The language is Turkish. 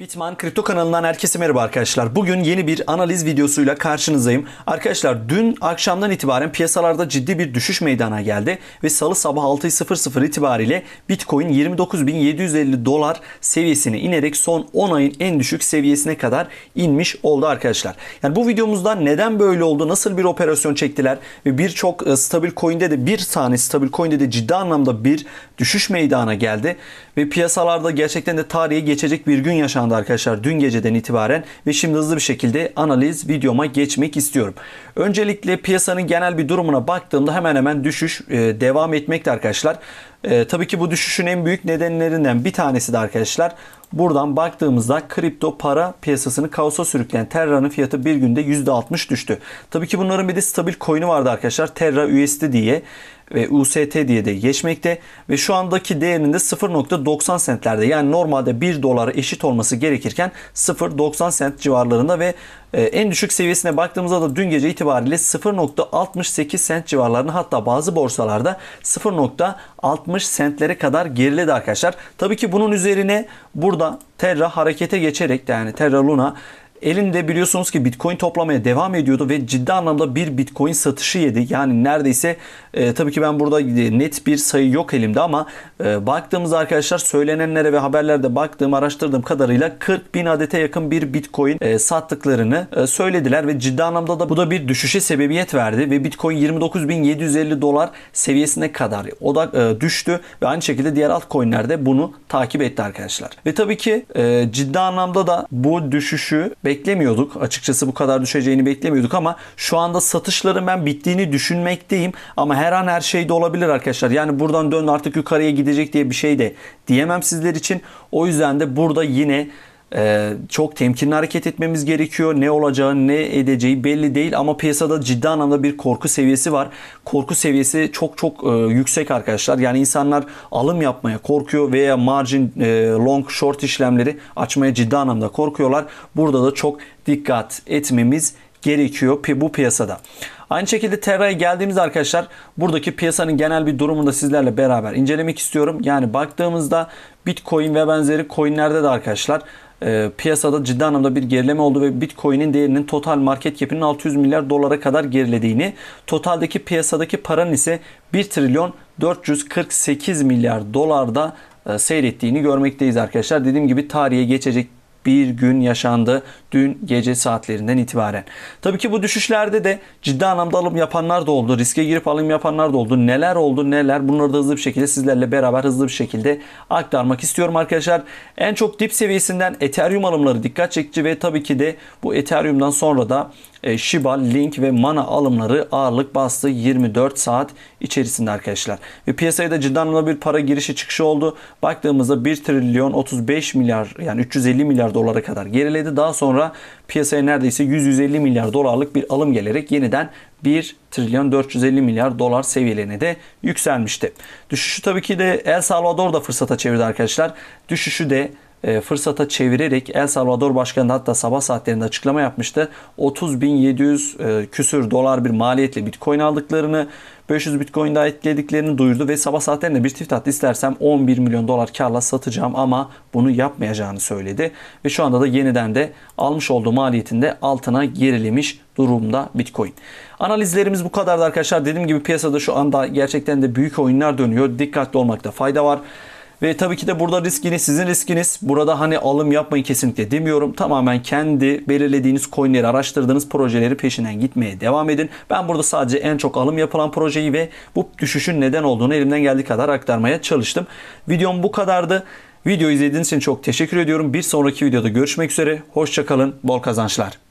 Bitman Kripto kanalından herkese merhaba arkadaşlar. Bugün yeni bir analiz videosuyla karşınızdayım. Arkadaşlar dün akşamdan itibaren piyasalarda ciddi bir düşüş meydana geldi ve salı sabah 6.00 itibariyle Bitcoin 29.750 dolar seviyesine inerek son 10 ayın en düşük seviyesine kadar inmiş oldu arkadaşlar. Yani bu videomuzda neden böyle oldu, nasıl bir operasyon çektiler ve birçok e, stabil coin'de de bir tane stabil coin'de de ciddi anlamda bir düşüş meydana geldi ve piyasalarda gerçekten de tarihe geçecek bir gün yaşandı anda arkadaşlar dün geceden itibaren ve şimdi hızlı bir şekilde analiz videoma geçmek istiyorum. Öncelikle piyasanın genel bir durumuna baktığımda hemen hemen düşüş e, devam etmekte arkadaşlar. E, tabii ki bu düşüşün en büyük nedenlerinden bir tanesi de arkadaşlar buradan baktığımızda kripto para piyasasını kaosa sürükleyen Terra'nın fiyatı bir günde %60 düştü. Tabii ki bunların bir de stabil coin'i vardı arkadaşlar Terra USD diye ve UST diye de geçmekte ve şu andaki değerinde 0.90 centlerde yani normalde 1 dolara eşit olması gerekirken 0.90 cent civarlarında ve ee, en düşük seviyesine baktığımızda da dün gece itibariyle 0.68 sent civarlarına hatta bazı borsalarda 0.60 sentlere kadar geriledi arkadaşlar. Tabii ki bunun üzerine burada Terra harekete geçerek yani Terra Luna Elinde biliyorsunuz ki Bitcoin toplamaya devam ediyordu ve ciddi anlamda bir Bitcoin satışı yedi. Yani neredeyse e, tabii ki ben burada e, net bir sayı yok elimde ama e, baktığımızda arkadaşlar söylenenlere ve haberlerde baktığım araştırdığım kadarıyla 40 bin adete yakın bir Bitcoin e, sattıklarını e, söylediler ve ciddi anlamda da bu da bir düşüşe sebebiyet verdi ve Bitcoin 29.750 dolar seviyesine kadar o da e, düştü ve aynı şekilde diğer altcoin'ler de bunu takip etti arkadaşlar. Ve tabii ki e, ciddi anlamda da bu düşüşü beklemiyorduk. Açıkçası bu kadar düşeceğini beklemiyorduk ama şu anda satışların ben bittiğini düşünmekteyim. Ama her an her şey de olabilir arkadaşlar. Yani buradan dön artık yukarıya gidecek diye bir şey de diyemem sizler için. O yüzden de burada yine ee, çok temkinli hareket etmemiz gerekiyor. Ne olacağı ne edeceği belli değil ama piyasada ciddi anlamda bir korku seviyesi var. Korku seviyesi çok çok e, yüksek arkadaşlar. Yani insanlar alım yapmaya korkuyor veya margin e, long short işlemleri açmaya ciddi anlamda korkuyorlar. Burada da çok dikkat etmemiz gerekiyor bu piyasada. Aynı şekilde Terra'ya geldiğimizde arkadaşlar buradaki piyasanın genel bir durumunu da sizlerle beraber incelemek istiyorum. Yani baktığımızda Bitcoin ve benzeri coinlerde de arkadaşlar e, piyasada ciddi anlamda bir gerileme oldu ve Bitcoin'in değerinin total market cap'inin 600 milyar dolara kadar gerilediğini, totaldeki piyasadaki paranın ise 1 trilyon 448 milyar dolarda e, seyrettiğini görmekteyiz arkadaşlar. Dediğim gibi tarihe geçecek bir gün yaşandı dün gece saatlerinden itibaren. Tabii ki bu düşüşlerde de ciddi anlamda alım yapanlar da oldu. Riske girip alım yapanlar da oldu. Neler oldu neler bunları da hızlı bir şekilde sizlerle beraber hızlı bir şekilde aktarmak istiyorum arkadaşlar. En çok dip seviyesinden Ethereum alımları dikkat çekici ve tabii ki de bu Ethereum'dan sonra da e, Shiba, Link ve Mana alımları ağırlık bastı 24 saat içerisinde arkadaşlar. Ve piyasaya da ciddi anlamda bir para girişi çıkışı oldu. Baktığımızda 1 trilyon 35 milyar yani 350 milyar dolara kadar geriledi. Daha sonra piyasaya neredeyse 150 milyar dolarlık bir alım gelerek yeniden 1 trilyon 450 milyar dolar seviyelerine de yükselmişti. Düşüşü tabii ki de El Salvador da fırsata çevirdi arkadaşlar. Düşüşü de e, fırsata çevirerek El Salvador Başkanı hatta sabah saatlerinde açıklama yapmıştı. 30.700 e, küsür dolar bir maliyetle Bitcoin aldıklarını 500 Bitcoin daha eklediklerini duyurdu ve sabah saatlerinde bir tweet attı. İstersem 11 milyon dolar karla satacağım ama bunu yapmayacağını söyledi. Ve şu anda da yeniden de almış olduğu maliyetinde altına gerilemiş durumda Bitcoin. Analizlerimiz bu kadardı arkadaşlar. Dediğim gibi piyasada şu anda gerçekten de büyük oyunlar dönüyor. Dikkatli olmakta fayda var. Ve tabii ki de burada risk sizin riskiniz. Burada hani alım yapmayın kesinlikle demiyorum. Tamamen kendi belirlediğiniz coinleri araştırdığınız projeleri peşinden gitmeye devam edin. Ben burada sadece en çok alım yapılan projeyi ve bu düşüşün neden olduğunu elimden geldiği kadar aktarmaya çalıştım. Videom bu kadardı. Video izlediğiniz için çok teşekkür ediyorum. Bir sonraki videoda görüşmek üzere. Hoşçakalın. Bol kazançlar.